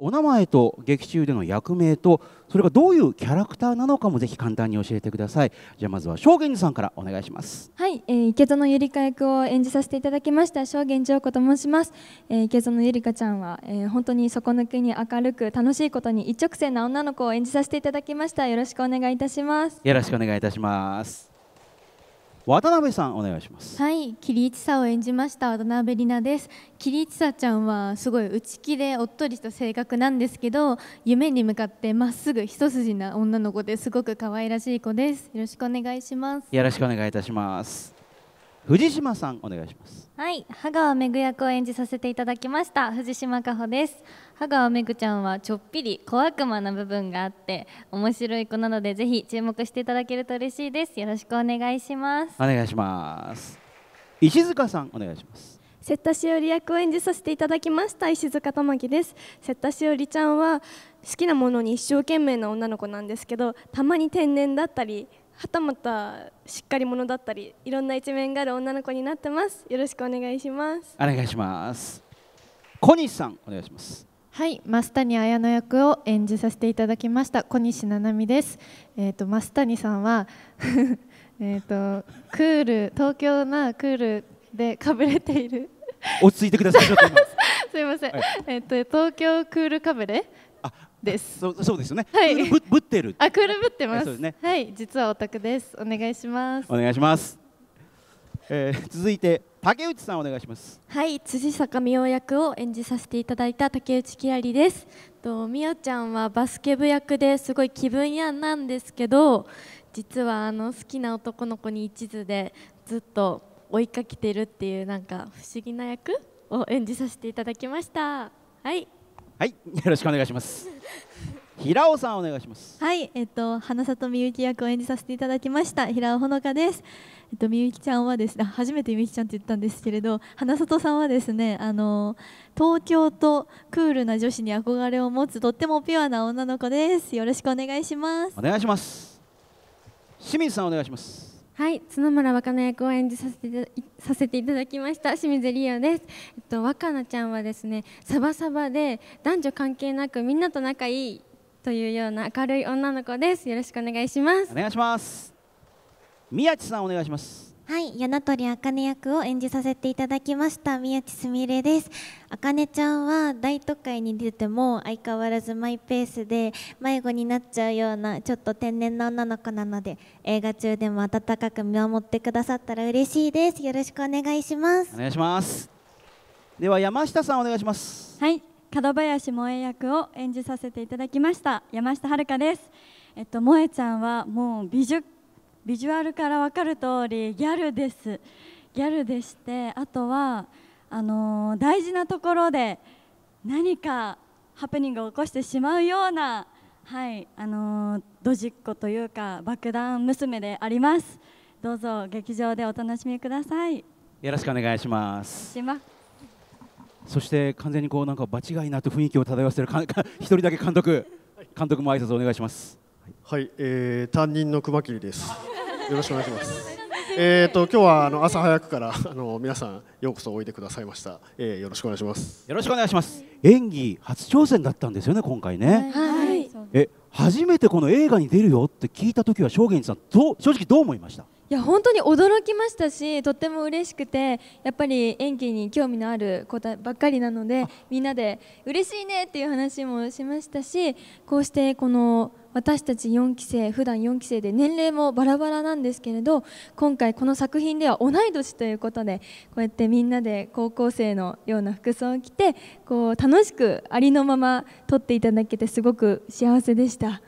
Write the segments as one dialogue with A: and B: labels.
A: お名前と劇中での役名とそれがどういうキャラクターなのかもぜひ簡単に教えてくださいじゃあまずは正源さんからお願いします
B: はい、えー、池園ゆりか役を演じさせていただきました証正源上子と申します、えー、池園ゆりかちゃんは、えー、本当に底抜けに明るく楽しいことに一直線な女の子を演じさせていただきましたよろしくお願いいたします
A: よろしくお願いいたします渡辺さんお願いしま
B: すはい桐一さを
C: 演じました渡辺里奈です桐一さちゃんはすごい内気でおっとりした性格なんですけど夢に向かってまっすぐ一筋な女の子ですごく可愛らしい子
D: ですよろしくお願いします
A: よろしくお願いいたします藤島さんお願いしま
D: すはい羽川めぐ役を演じさせていただきました藤島加穂です羽川めぐちゃんはちょっぴり小悪魔な部分があって面白い子なのでぜひ注目していただけると嬉しいですよろしくお願いします
A: お願いします石塚さんお願いします
E: 瀬田しおり役を演じさせていただきました石塚玉木です瀬田しおりちゃんは好きなものに一生懸命な女の子なんですけどたまに天然だったりはたまたしっかり者だったりいろんな一面がある女の子になってますよろしくお願いします
A: お願いします小西さんお願いしますはい増
C: 谷綾乃役を演じさせていただきました小西七海です、えーと、と増谷さ
D: んは えっとクール東京なクールでかぶれている落ち着いてください すみません、はい、えーと、東京クールかぶれ
A: です。そうそうですよね。はい。ぶぶってる。あ、クールぶってます。ね、
D: はい、
C: 実はオタクです。お願いしま
A: す。お願いします。えー、続いて竹内さんお願いします
C: はい辻坂美桜役を演じさせていただいた竹内きらりですと美桜ちゃんはバスケ部役ですごい気分屋なんですけど実はあの好きな男の子に一途でずっと追いかけてるっていうなんか不思議な役を演じさせていただきましたはい
A: はいよろしくお願いします 平尾さんお願いします
C: はいえっと花里みゆき役を演じさせていただきました平尾ほのかですえっとみゆきちゃんはですね初めてみゆきちゃんって言ったんですけれど花里さんはですねあの東京とクールな女子に憧れを持つとってもピュアな女の子ですよろしくお願いします
A: お願いします清水さんお願いします
F: はい角村若菜役を演じさせてさせていただきました清水理央です、えっと、若菜ちゃんはですねサバサバで男女関係なくみんなと仲いいというような明るい女の子ですよろしくお願いしますお
A: 願いします宮地さんお願いします
D: はい柳取ね役を演じさせていただきました宮地すみれですあかねちゃんは大都会に出ても相変わらずマイペースで迷子になっちゃうようなちょっと天然な女の子なので映画中でも温かく見守ってくださったら嬉しいですよろしくお願いします
A: お願いしますでは山下さんお願いします
D: はい門林萌え役
E: を演じさせていただきました山下遥です、えっと、萌えちゃんはもうビジュビジュアルから分かる通りギャルですギャルでしてあとはあのー、大事なところで何かハプニングを起こしてしまうようなはいあのー、ドジっ子というか爆弾娘でありますどうぞ劇場でお楽しみください
A: よろしくお願いします。そして完全にこうなんか場違いなと雰囲気を漂わせる
G: 一人だけ監督監督も挨拶お願いしますはい、えー、担任の熊切ですよろしくお願いしますえっと今日はあの朝早くからあの皆さんようこそおいでくださいました、えー、よろしくお願いします
A: よろしくお願いします演技初挑戦だったんですよね今回ねはいえ初めてこの映画に出るよって聞いた時は正源さんどう正直どう思いました
B: いや本当に驚きましたしとっても嬉しくてやっぱり演技に興味のある子ばっかりなのでみんなで嬉しいねっていう話もしましたしこうしてこの私たち4期生普段4期生で年齢もバラバラなんですけれど今回この作品では同い年ということでこうやってみんなで高校生のような服装を着てこう楽しくありのまま撮っていただけてすごく幸せでした。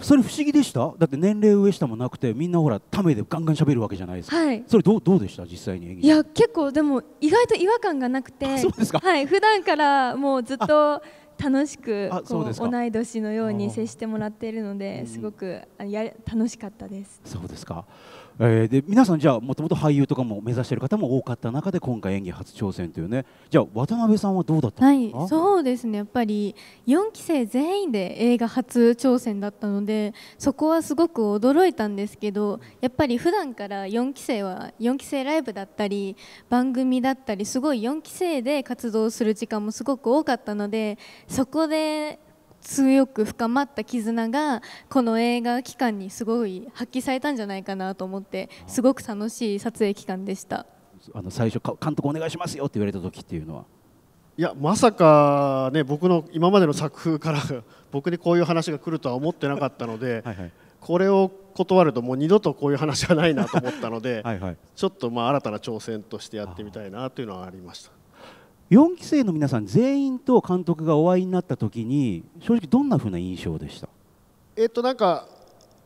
A: それ不思議でしただって年齢上下もなくてみんなほらためでガンガン喋るわけじゃないですか、はい、それどうどうでした実際にい
B: や結構でも意外と違和感がなくてそうですか、はい、普段からもうずっと楽しくこう同い年のように接してもらっているのですごくや楽しかったですそうで
A: すかえー、で皆さん、じゃあもともと俳優とかも目指している方も多かった中で今回演技初挑戦というねじゃあ渡辺さんはどうだったはい、そ
C: うですねやっぱり4期生全員で映画初挑戦だったのでそこはすごく驚いたんですけどやっぱり普段から4期生は4期生ライブだったり番組だったりすごい4期生で活動する時間もすごく多かったのでそこで強く深まった絆がこの映画期間にすごい発揮されたんじゃないかなと思ってすごく楽しい撮影期間でした
A: あの最初監督お願いしますよって言われた時っていうのは
G: いやまさか、ね、僕の今までの作風から 僕にこういう話が来るとは思ってなかったのではい、これを断るともう二度とこういう話はないなと思ったので はい、ちょっとまあ新たな挑戦としてやってみたいなというのはありました。
A: 4期生の皆さん全員と監督がお会いになった時に正直どんなふうな印象でした
G: えっとなんか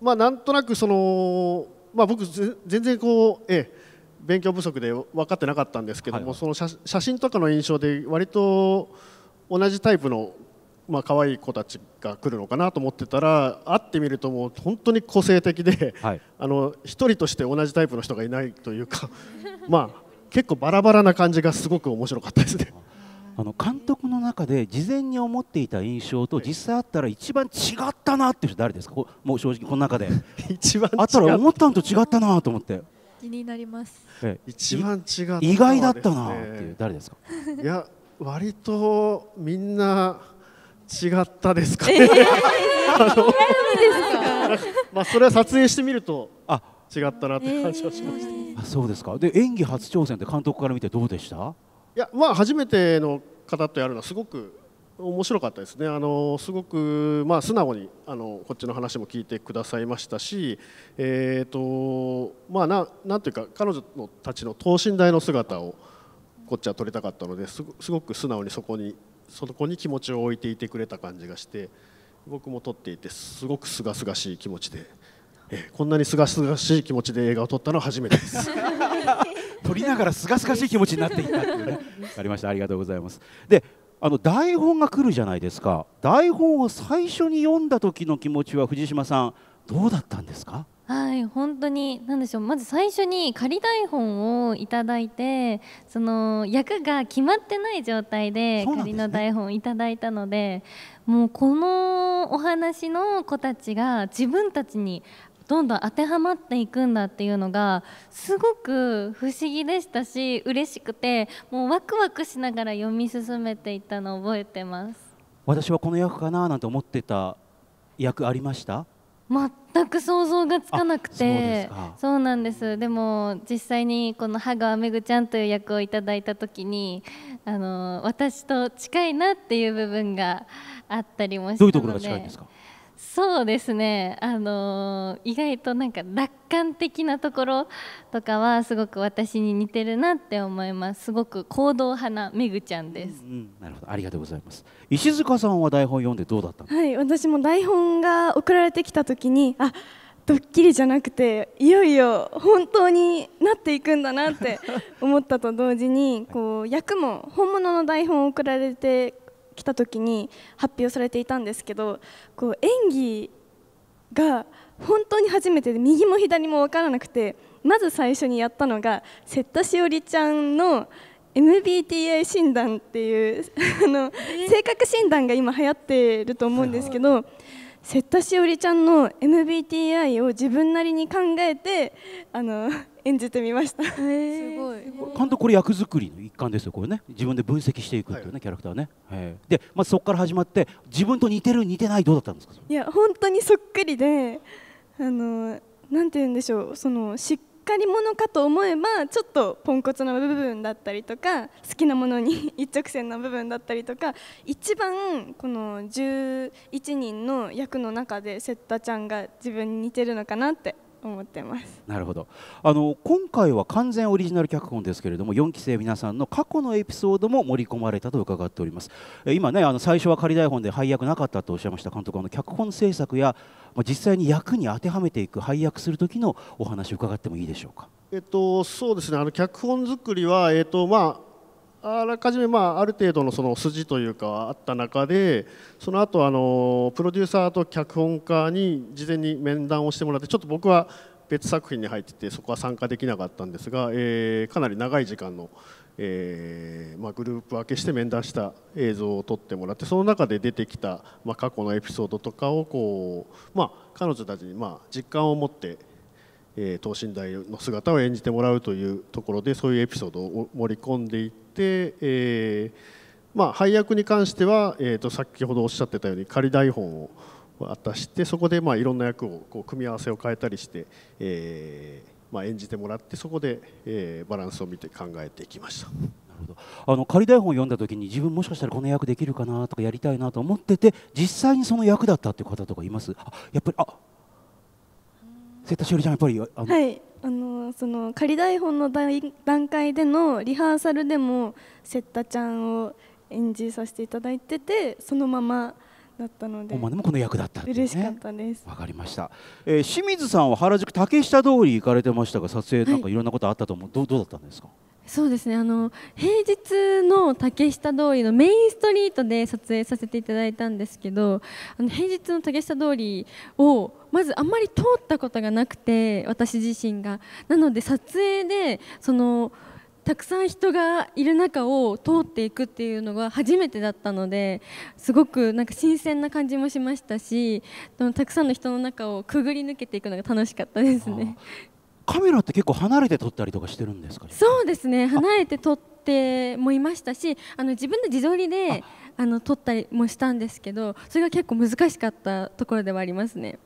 G: まあなんとなくそのまあ僕全然こうええ勉強不足で分かってなかったんですけども、はいその写真とかの印象で割と同じタイプのまあ可愛い子たちが来るのかなと思ってたら会ってみるともう本当に個性的で、はい、あの一人として同じタイプの人がいないというか まあ結構バラバラな感じがすごく面白かったですね。あの監督の中で事前に思っていた印
A: 象と実際あったら一番違ったなっていう人誰ですかもう正直この中で 一番あったら思ったのと違
G: ったなと思って
C: 気になります
G: 一番違った、ね、意外だったなっていう誰ですかいや割とみんな違ったですかね、まあそれは撮影してみると違ったなって
A: 感じはしました、えーあそうですかで演技初挑戦って監督から見てどうで
G: したいやまあ初めての方とやるのはすごく面白かったですね、あのすごく、まあ、素直にあのこっちの話も聞いてくださいましたし、えーとまあな、なんていうか彼女のたちの等身大の姿をこっちは撮りたかったのですごく素直にそこにそこに気持ちを置いていてくれた感じがして僕も撮っていてすごくすがすがしい気持ちで。こんなにすがすがしい気持ちで映画を撮ったのは初めてです。撮りながらすがすがしい気持ちになって
A: いったっていうね。わかりました。ありがとうございます。で、あの台本が来るじゃないですか。台本を最初に読んだ時の気持ちは藤島さんどうだったんですか。
D: はい本当に何でしょうまず最初に仮台本をいただいてその役が決まってない状態で仮の台本をいただいたので、ね、もうこのお話の子たちが自分たちにどんどん当てはまっていくんだっていうのがすごく不思議でしたし嬉しくてもうワクワクしながら読み進めていったのを覚えてます
A: 私はこの役かななんて思ってた役ありました
D: 全く想像がつかなくてそうなんですでも実際にこの羽川めぐちゃんという役をいただいた時にあの私と近いなっていう部分があったりもしたのでどういうところが近いんですかそうですね、あのー、意外となんか楽観的なところとかはすごく私に似てるなって思いますすごく行動派なめぐちゃんです、う
A: んうん、なるほどありがとうございます石塚さんは台本読んでどうだった
E: はい私も台本が送られてきた時にあドッキリじゃなくていよいよ本当になっていくんだなって思ったと同時にこう役も本物の台本を送られて来た時に発表されていたんですけどこう演技が本当に初めてで右も左も分からなくてまず最初にやったのが瀬田しおりちゃんの MBTI 診断っていう あの性格診断が今流行ってると思うんですけど。瀬田しおりちゃんの MBTI を自分なりに考えてあの演じてみました。すごい。
A: 監督これ役作りの一環ですよこれね。自分で分析していくっていうね、キャラクターね。でまあ、そこから始まって自分と似てる似てないどうだったんですか。
E: いや本当にそっくりであのなんて言うんでしょうそのしっかり者かと思えばちょっとポンコツな部分だったりとか好きなものに 一直線な部分だったりとか一番この十一人の役の中でセッタちゃんが自分に似てるのかなって思ってます。
A: なるほど。あの今回は完全オリジナル脚本ですけれども、4期生皆さんの過去のエピソードも盛り込まれたと伺っております。今ね、あの最初は仮台本で配役なかったとおっしゃいました監督、あの脚本制作や実際に役に当てはめていく配役する時のお話を伺ってもいいでしょうか。
G: えっとそうですね。あの脚本作りはえっとまああらかじめ、まあ、ある程度のその筋というかあった中でその後あのプロデューサーと脚本家に事前に面談をしてもらってちょっと僕は別作品に入っててそこは参加できなかったんですが、えー、かなり長い時間の、えーまあ、グループ分けして面談した映像を撮ってもらってその中で出てきた、まあ、過去のエピソードとかをこう、まあ、彼女たちに、まあ、実感を持ってえー、等身大の姿を演じてもらうというところでそういうエピソードを盛り込んでいって、えーまあ、配役に関しては、えーと、先ほどおっしゃってたように仮台本を渡してそこでまあいろんな役をこう組み合わせを変えたりして、えーまあ、演じてもらってそこで、えー、バランスを見て考えていきました。
A: あの仮台本を読んだ時に自分もしかしたらこの役できるかなとかやりたいなと思ってて実際にその役だったっていう方とかいますやっぱりあそういっしおりちゃんやっぱりあの、は
E: いあのその仮台本の段階でのリハーサルでもセッタちゃんを演じさせていただいててそのままだったので本でもこの役だったっ、ね、嬉しかったですわかりま
A: した、えー、清水さんは原宿竹下通り行かれてましたが撮影なんかいろんなことあったと思う、はい、どどうだったんですか
F: そうですねあの平日の竹下通りのメインストリートで撮影させていただいたんですけどあの平日の竹下通りをまずあんまり通ったことがなくて私自身がなので撮影でそのたくさん人がいる中を通っていくっていうのが初めてだったのですごくなんか新鮮な感じもしましたしたくさんの人の中をくぐり抜けていくのが楽しかったですね。
A: カメラって結構離れて撮ったりとかしてるんですか
F: そうですね離れて撮ってもいましたしあの自分で自撮りであの撮ったりもしたんですけどそれが結構難しかったところではありますね。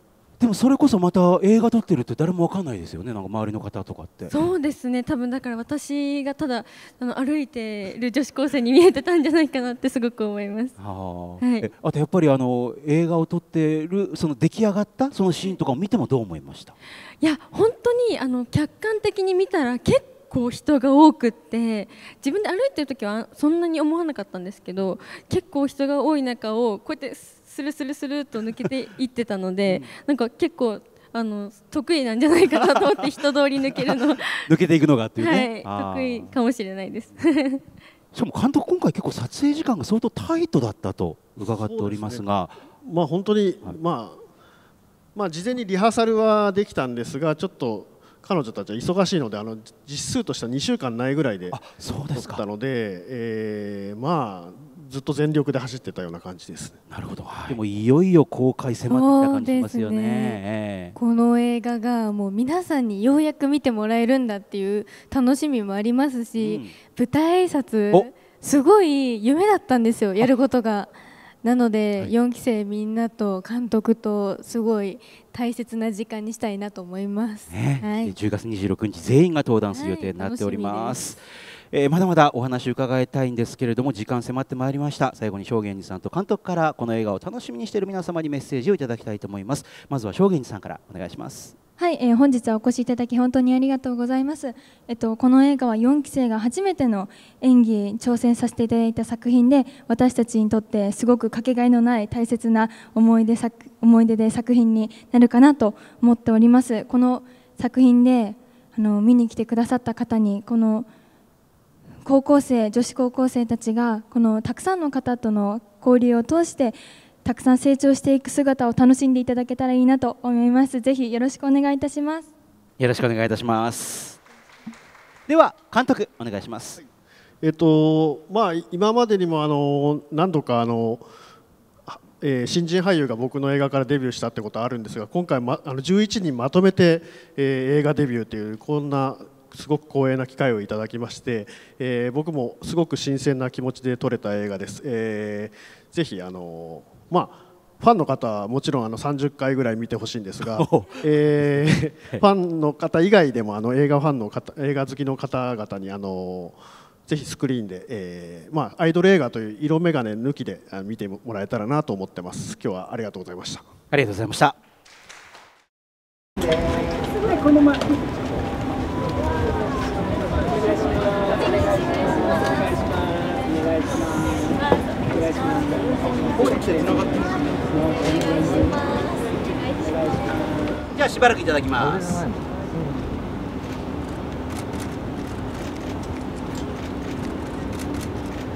A: でもそれこそまた映画撮ってるって誰もわかんないですよねなんか周りの方とかってそう
F: ですね多分だから私がただあの歩いてる女子高生に見えてたんじゃないかなってすごく思います
A: は、い、あとやっぱりあの映画を撮ってるその出来上がったそのシーンとかを見てもどう思いました
F: いや本当にあの客観的に見たら結構構人が多くって自分で歩いてる時はそんなに思わなかったんですけど結構人が多い中をこうやってスルスルスルっと抜けていってたので、うん、なんか結構あの得意なんじゃないかなと思って人通り抜けるの
A: 抜けていくのがっていうね、はい、
F: 得意かもしれないです
G: しかも監督今回結構撮影時間が相当タイトだっ
A: たと伺っておりますが、
G: ね、まあ本当に、はい、まあまあ事前にリハーサルはできたんですがちょっと彼女たちは忙しいのであの実数としては2週間ないぐらいで撮ったのでで、えー、まあずっと全力で走ってたような感じです、なるほど、はい、でもいよいよ公開迫
A: ってきた感じしますよね、ねえー、
C: この映画がもう皆さんにようやく見てもらえるんだっていう楽しみもありますし、うん、舞台挨拶すごい夢だったんですよやることが。なので、は4期生みんなと監督とすごい大切な時間にしたいなと思います。ね、
A: はい、10月26日全員が登壇する予定になっております。はいえー、まだまだお話伺いたいんですけれども時間迫ってまいりました最後に正源寺さんと監督からこの映画を楽しみにしている皆様にメッセージをいただきたいと思いますまずは正源寺さんからお願いします
B: はい、えー、本日はお越しいただき本当にありがとうございます。えっとこの映画は4期生が初めての演技挑戦させていただいた作品で、私たちにとってすごくかけがえのない大切な思い出作思い出で作品になるかなと思っております。この作品であの見に来てくださった方にこの高校生女子高校生たちがこのたくさんの方との交流を通してたくさん成長していく姿を楽しんでいただけたらいいなと思いますぜひよろしくお願いいたします
A: よろしくお願いいたします
G: では監督お
A: 願いします、はい、
G: えっとまあ今までにもあの何度かあのえー、新人俳優が僕の映画からデビューしたってことあるんですが今回、ま、あの11人まとめて、えー、映画デビューというこんなすごく光栄な機会をいただきまして、えー、僕もすごく新鮮な気持ちで撮れた映画です。えー、ぜひあのまあファンの方はもちろんあの30回ぐらい見てほしいんですが、えー、ファンの方以外でもあの映画ファンの方映画好きの方々にあのぜひスクリーンで、えー、まあアイドル映画という色眼鏡抜きで見てもらえたらなと思ってます。今日はありがとうございました。
A: ありがとうございました。
G: すごいこのま。
A: ばらくいただきます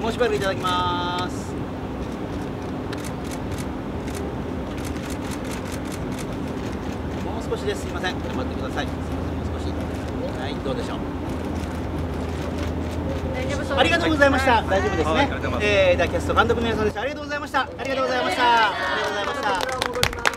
A: もうしばらくいただきますもう少しですすいません頑張ってくださいすみませんもう少しはいどうでしょうありがとうございました。大丈夫ですね。えー、ダキャスト監督の皆さんでした。ありがとうございました。ありがとうございました。ありがとうございました。